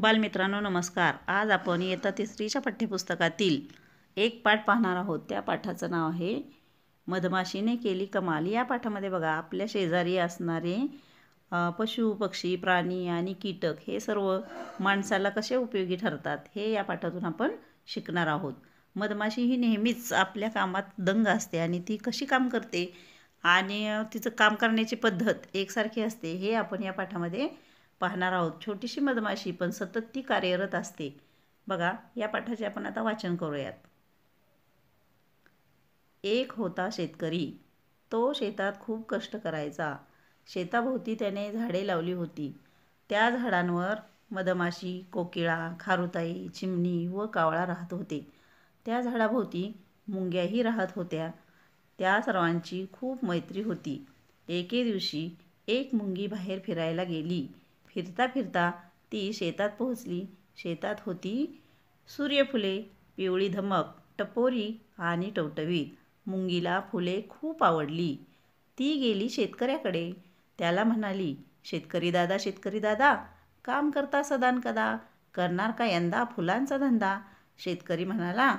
बालमित्रांनो नमस्कार आज आपण इयत्ता तिसरीच्या पाठ्यपुस्तकातील एक पाठ पाहणार आहोत त्या पाठाचं नाव आहे मधमाशीने केली कमाल या पाठामध्ये बघा आपल्या शेजारी असणारे पशु पक्षी प्राणी आणि कीटक हे सर्व माणसाला कसे उपयोगी ठरतात हे या पाठातून आपण शिकणार आहोत मधमाशी ही नेहमीच आपल्या कामात दंग असते आणि ती कशी काम करते आणि तिचं काम करण्याची पद्धत एकसारखी असते हे आपण या पाठामध्ये पाहणार आहोत छोटीशी मधमाशी पण सतत ती कार्यरत असते बघा या पाठाचे आपण आता वाचन करूयात एक होता शेतकरी तो शेतात खूप कष्ट करायचा शेताभोवती त्याने झाडे लावली होती त्या झाडांवर मधमाशी कोकिळा खारुताई चिमणी व कावळा राहत होते त्या झाडाभोवती मुंग्याही राहत होत्या त्या सर्वांची खूप मैत्री होती एके दिवशी एक मुंगी बाहेर फिरायला गेली फिरता फिरता ती शेतात पोहोचली शेतात होती सूर्यफुले पिवळी धमक टपोरी आणि टवटवीत मुंगीला फुले खूप आवडली ती गेली शेतकऱ्याकडे त्याला म्हणाली शेतकरी दादा शेतकरी दादा काम करता सदान कदा करणार का यंदा फुलांचा धंदा शेतकरी म्हणाला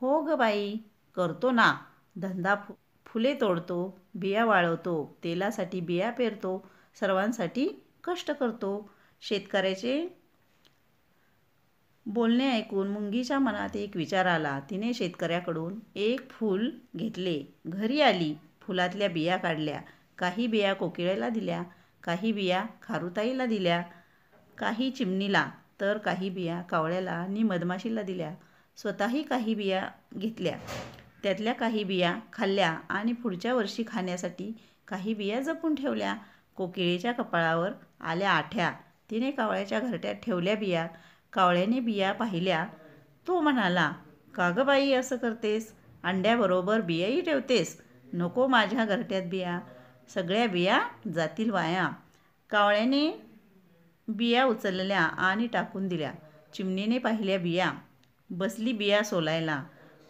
हो ग बाई करतो ना धंदा फु फुले तोडतो बिया वाळवतो तेलासाठी बिया पेरतो सर्वांसाठी कष्ट करतो शेतकऱ्याचे बोलणे ऐकून मुंगीच्या मनात एक विचार आला तिने शेतकऱ्याकडून एक फूल घेतले घरी आली फुलातल्या बिया काढल्या काही बिया कोकिळ्याला दिल्या काही बिया खारुताईला दिल्या काही चिमणीला तर काही बिया कावळ्याला आणि मधमाशीला दिल्या स्वतःही काही बिया घेतल्या त्यातल्या काही बिया खाल्ल्या आणि पुढच्या वर्षी खाण्यासाठी काही बिया जपून ठेवल्या कोकिळीच्या कपाळावर आल्या आठ्या तिने कावळ्याच्या घरट्यात ठेवल्या बिया कावळ्याने बिया पाहिल्या तो म्हणाला कागबाई बाई असं करतेस अंड्याबरोबर बियाही ठेवतेस नको माझ्या घरट्यात बिया सगळ्या बिया जातील वाया कावळ्याने बिया उचलल्या आणि टाकून दिल्या चिमणीने पाहिल्या बिया बसली बिया सोलायला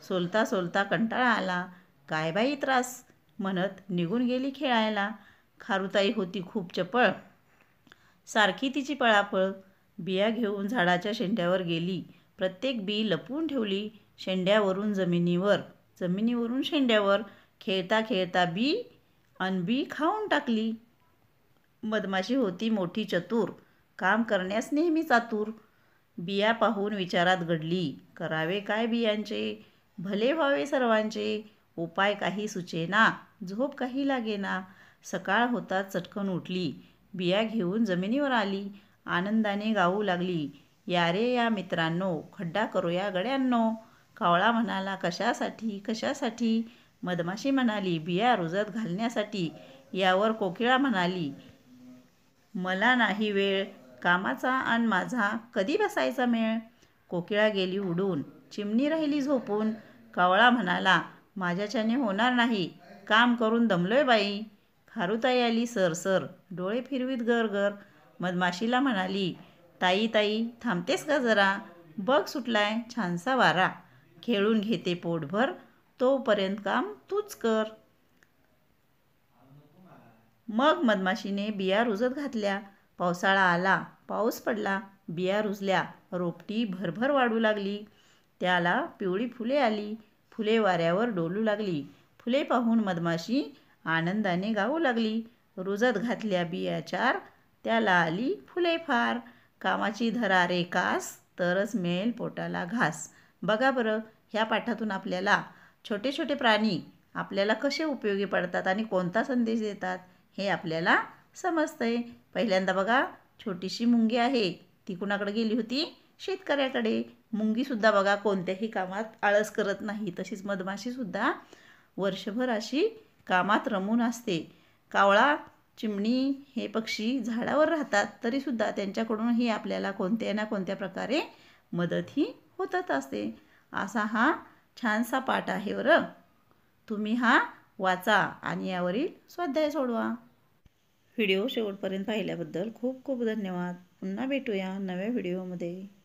सोलता सोलता कंटाळा आला काय बाई त्रास म्हणत निघून गेली खेळायला खारुताई होती खूप चपळ सारखी तिची पळापळ बिया घेऊन झाडाच्या शेंड्यावर गेली प्रत्येक बी लपवून ठेवली शेंड्यावरून जमिनीवर जमिनीवरून शेंड्यावर खेळता खेळता बी अन बी खाऊन टाकली मधमाशी होती मोठी चतुर काम करण्यास नेहमी चातुर बिया पाहून विचारात घडली करावे काय बियांचे भले व्हावे सर्वांचे उपाय काही सुचेना झोप काही लागेना सकाळ होता चटकन उठली बिया घेऊन जमिनीवर आली आनंदाने गाऊ लागली या रे या मित्रांनो खड्डा करूया गड्यांनो कावळा म्हणाला कशासाठी कशासाठी मधमाशी म्हणाली बिया रुजत घालण्यासाठी यावर कोकिळा म्हणाली मला नाही वेळ कामाचा आणि माझा कधी बसायचा मेळ कोकिळा गेली उडून चिमणी राहिली झोपून कावळा म्हणाला माझ्याच्याने होणार नाही काम करून दमलोय बाई हारुताई आली सर सर डोळे फिरवीत घर घर मधमाशीला म्हणाली ताई ताई थांबतेस का जरा बघ सुटलाय छानसा वारा खेळून घेते पोटभर तोपर्यंत काम तूच कर मग मधमाशीने बिया रुजत घातल्या पावसाळा आला पाऊस पडला बिया रुजल्या रोपटी भरभर वाढू लागली त्याला पिवळी फुले आली फुले वाऱ्यावर डोलू लागली फुले पाहून मधमाशी आनंदाने गाऊ लागली रुजत घातल्या बिया चार त्याला आली फुले फार कामाची धरा कास तरच मिळेल पोटाला घास बघा बरं ह्या पाठातून आपल्याला छोटे छोटे प्राणी आपल्याला कसे उपयोगी पडतात आणि कोणता संदेश देतात हे आपल्याला समजतंय पहिल्यांदा बघा छोटीशी मुंगी आहे ती कुणाकडे गेली होती शेतकऱ्याकडे मुंगीसुद्धा बघा कोणत्याही कामात आळस करत नाही तशीच मधमाशीसुद्धा वर्षभर अशी कामात रमून असते कावळा चिमणी हे पक्षी झाडावर राहतात तरीसुद्धा त्यांच्याकडूनही आपल्याला कोणत्या ना कोणत्या प्रकारे मदत ही होतच असते असा हा छानसा पाठ आहे बरं तुम्ही हा वाचा आणि यावरील स्वाध्याय सोडवा व्हिडिओ शेवटपर्यंत पाहिल्याबद्दल खूप खूप धन्यवाद पुन्हा भेटूया नव्या व्हिडिओमध्ये